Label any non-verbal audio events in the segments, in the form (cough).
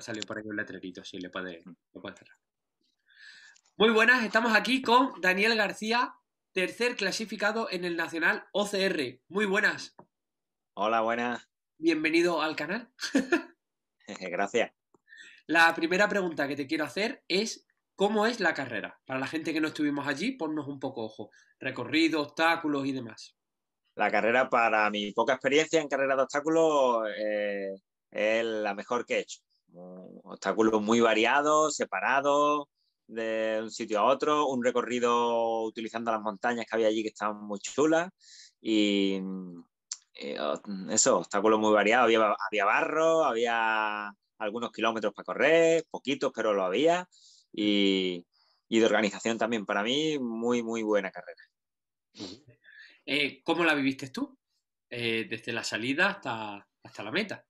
salió por ahí un letrerito, le puede, mm. Muy buenas, estamos aquí con Daniel García, tercer clasificado en el Nacional OCR. Muy buenas. Hola, buenas. Bienvenido al canal. (laughs) Gracias. La primera pregunta que te quiero hacer es, ¿cómo es la carrera? Para la gente que no estuvimos allí, ponnos un poco ojo. Recorrido, obstáculos y demás. La carrera, para mi poca experiencia en carrera de obstáculos, eh, es la mejor que he hecho. Obstáculos muy variados, separados, de un sitio a otro, un recorrido utilizando las montañas que había allí que estaban muy chulas y, oh, eso, obstáculos muy variados, había, había, barro, había algunos kilómetros para correr, poquitos, pero lo había y, de organización también para mí, muy, muy buena carrera. Eh, ¿Cómo la viviste tú? Eh, desde la salida hasta la meta.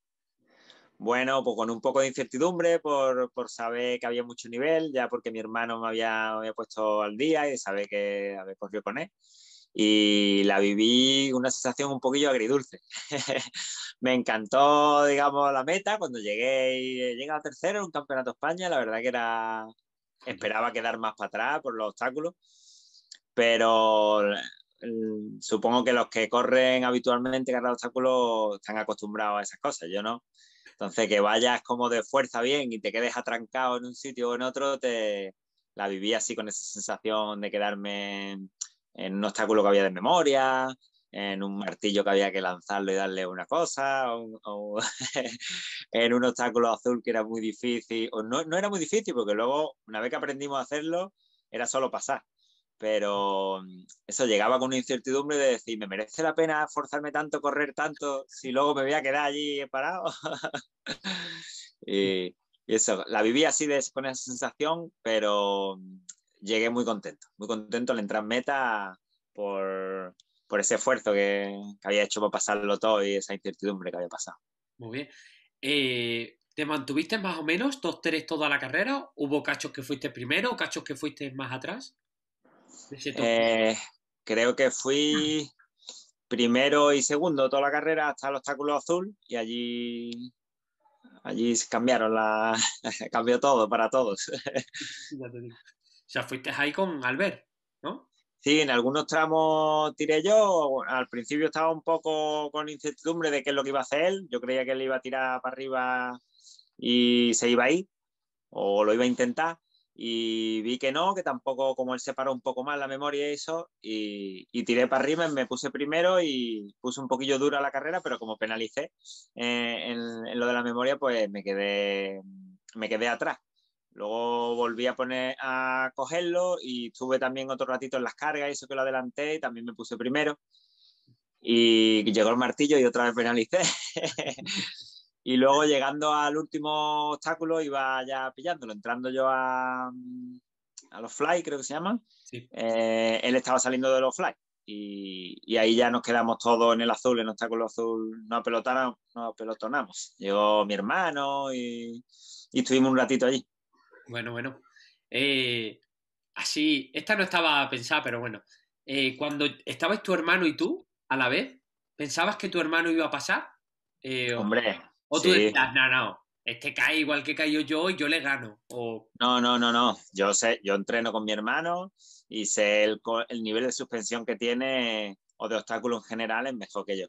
Bueno, pues con un poco de incertidumbre por, por, saber que había mucho nivel, ya porque mi hermano me había, había puesto al día y saber que había corrido con él. Y la viví una sensación un poquillo agridulce. (laughs) me encantó, digamos, la meta. Cuando llegué, y llegué a tercero en un campeonato de España, la verdad que era, esperaba quedar más para atrás por los obstáculos. Pero mm, supongo que los que corren habitualmente carreras de obstáculos están acostumbrados a esas cosas. Yo no entonces, que vayas como de fuerza bien y te quedes atrancado en un sitio o en otro, te la viví así con esa sensación de quedarme en, un obstáculo que había de memoria, en un martillo que había que lanzarlo y darle una cosa, o, (laughs) en un obstáculo azul que era muy difícil, o no, no, era muy difícil porque luego, una vez que aprendimos a hacerlo, era solo pasar pero mm, eso llegaba con una incertidumbre de decir, ¿me merece la pena forzarme tanto, correr tanto, si luego me voy a quedar allí parado? (laughs) y, eso, la viví así de, con esa sensación, pero mm, llegué muy contento, muy contento al entrar en meta por, ese esfuerzo que, había hecho para pasarlo todo y esa incertidumbre que había pasado. Muy bien. Eh, ¿Te mantuviste más o menos dos, tres, toda la carrera? ¿Hubo cachos que fuiste primero cachos que fuiste más atrás? Eh, creo que fui primero y segundo toda la carrera hasta el obstáculo azul y allí allí cambiaron la (laughs) cambió todo para todos. (laughs) ya O sea, fuiste ahí con Albert, ¿no? Sí, en algunos tramos tiré yo. Al principio estaba un poco con incertidumbre de qué es lo que iba a hacer él. Yo creía que él iba a tirar para arriba y se iba a ir, o lo iba a intentar y vi que no, que tampoco, como él separó un poco más la memoria y eso, y, y tiré para arriba, me puse primero y puse un poquillo dura la carrera, pero como penalicé eh, en, lo de la memoria, pues me quedé, me quedé atrás. Luego volví a poner a cogerlo y estuve también otro ratito en las cargas, eso que lo adelanté y también me puse primero. Y llegó el martillo y otra vez penalicé. (laughs) Y luego llegando al último obstáculo iba ya pillándolo, entrando yo a, mm, los fly, creo que se llama. Eh, él estaba saliendo de los fly. Y, ahí ya nos quedamos todos en el azul, en el obstáculo azul, nos apelotonamos. Nos Llegó mi hermano y, y, estuvimos un ratito allí. Bueno, bueno. Eh, así, esta no estaba pensada, pero bueno. Eh, cuando estabas tu hermano y tú a la vez, ¿pensabas que tu hermano iba a pasar? Hombre, o tú decías, no, no, este cae igual que cayó yo y yo le gano. No, no, no, no. Yo sé, yo entreno con mi hermano y sé el, nivel de suspensión que tiene o de obstáculos en general es mejor que yo.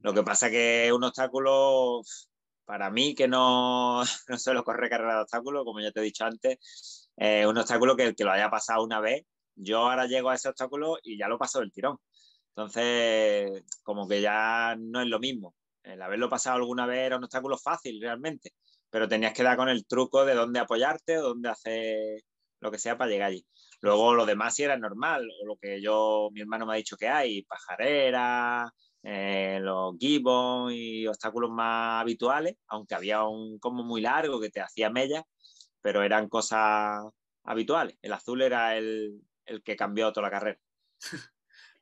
Lo que pasa que un obstáculo, para mí, que no, (laughs) no lo corre carrera de obstáculos, como ya te he dicho antes, es un obstáculo que el que lo haya pasado una vez, yo ahora llego a ese obstáculo y ya lo paso del tirón. Entonces, como que ya no es lo mismo. El haberlo pasado alguna vez era un obstáculo fácil realmente, pero tenías que dar con el truco de dónde apoyarte o dónde hacer lo que sea para llegar allí. Luego lo demás sí era normal, lo que yo, mi hermano me ha dicho que hay, pajarera eh, los gibbons y obstáculos más habituales, aunque había un como muy largo que te hacía mella, pero eran cosas habituales. El azul era el, el que cambió toda la carrera. (laughs)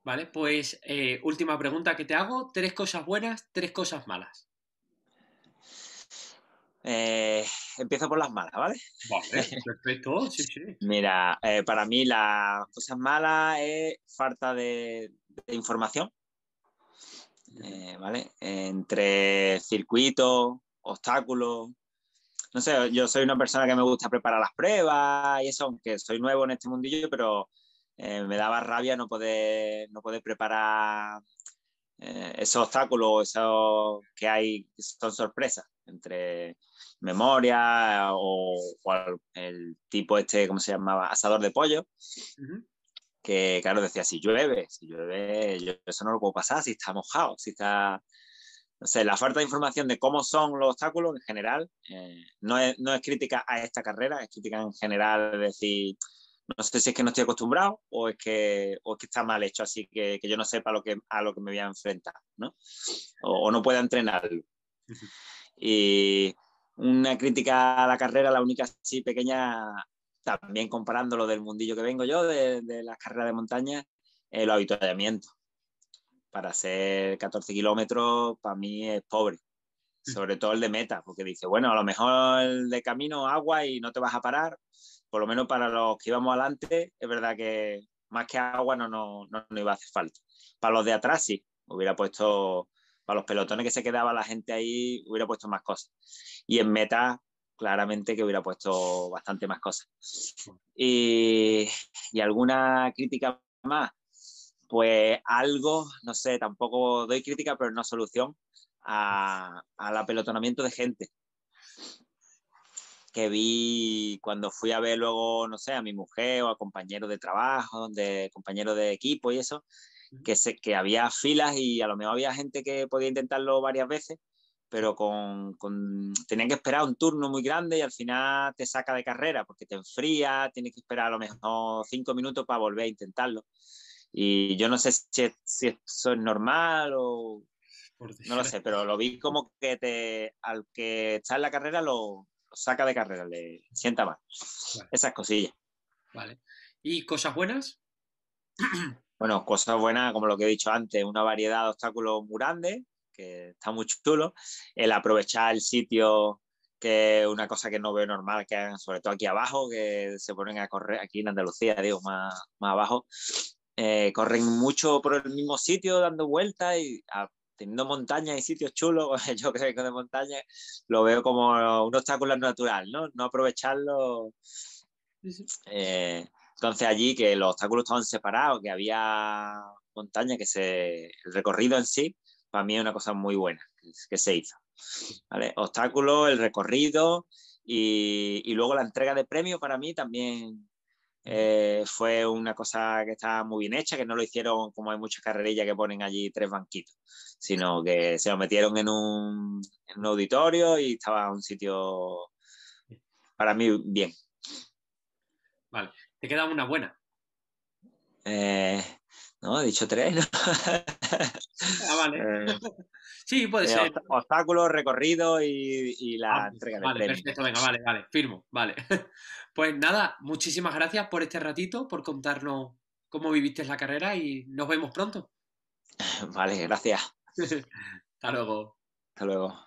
Vale, pues eh, última pregunta que te hago. Tres cosas buenas, tres cosas malas. Eh, empiezo por las malas, ¿vale? Vale, (laughs) perfecto, sí, sí. Mira, eh, para mí las cosas malas es falta de, de información, ¿vale? Entre circuitos, obstáculos. No sé, yo soy una persona que me gusta preparar las pruebas y eso, aunque soy nuevo en este mundillo, pero eh, me daba rabia no poder, no poder preparar eh, esos obstáculos, esos que hay, son sorpresas, entre memoria eh, o, el tipo este, ¿cómo se llamaba? Asador de pollo. Que claro, decía, si llueve, si llueve, eso no lo puedo pasar, si está mojado, si está... No sé, la falta de información de cómo son los obstáculos en general, no, es, no, es, crítica a esta carrera, es crítica en general, es decir, no sé si es que no estoy acostumbrado o es que, está mal hecho, así que, yo no sepa lo que, a lo que me voy a enfrentar, ¿no? O, no pueda entrenar. Y una crítica a la carrera, la única así pequeña, también comparando lo del mundillo que vengo yo, de, las carreras de montaña, es el habituallamiento. Para hacer 14 kilómetros, para mí es pobre. (laughs) sobre todo el de meta, porque dice, bueno, a lo mejor el de camino agua y no te vas a parar, por lo menos para los que íbamos adelante, es verdad que más que agua no, no, iba a hacer falta. Para los de atrás sí, hubiera puesto, para los pelotones que se quedaba la gente ahí, hubiera puesto más cosas. Y en meta, claramente que hubiera puesto bastante más cosas. Y, y alguna crítica más, pues algo, no sé, tampoco doy crítica, pero no solución a, al apelotonamiento de gente. Que vi cuando fui a ver luego, no sé, a mi mujer o a compañeros de trabajo, de compañeros de equipo y eso, que, se, que había filas y a lo mejor había gente que podía intentarlo varias veces, pero con, con, tenían que esperar un turno muy grande y al final te saca de carrera porque te enfría, tienes que esperar a lo mejor cinco minutos para volver a intentarlo. Y yo no sé si, si eso es normal o no lo sé, pero lo vi como que te, al que está en la carrera lo, saca de carrera, le sienta mal. Esas cosillas. Vale. ¿Y cosas buenas? (clears throat) Bueno, cosas buenas, como lo que he dicho antes, una variedad de obstáculos muy grande, que está muy chulo. El aprovechar el sitio, que es una cosa que no veo normal que hagan, sobre todo aquí abajo, que se ponen a correr, aquí en Andalucía, digo, más, más abajo, eh, corren mucho por el mismo sitio dando vueltas y a, teniendo montañas y sitios chulos, (laughs) yo creo que de montaña lo veo como un obstáculo natural, ¿no? No aprovecharlo. Eh, entonces allí que los obstáculos estaban separados, que había montaña, que se, el recorrido en sí, para mí es una cosa muy buena que, se hizo. ¿Vale? Obstáculo, el recorrido y, y, luego la entrega de premio para mí también eh, fue una cosa que estaba muy bien hecha, que no lo hicieron como hay muchas carrerillas que ponen allí tres banquitos, sino que se lo metieron en un, auditorio y estaba un sitio para mí bien. Vale, te queda una buena. Eh, no, he dicho tres. ¿no? ah, vale. (laughs) Eh, Sí, puede eh, ser. Obstáculos, recorrido y, la ah, entrega vale, del Perfecto, venga, vale, vale, firmo, vale. (laughs) Pues nada, muchísimas gracias por este ratito, por contarnos cómo viviste la carrera y nos vemos pronto. Vale, gracias. (laughs) Hasta luego. Hasta luego.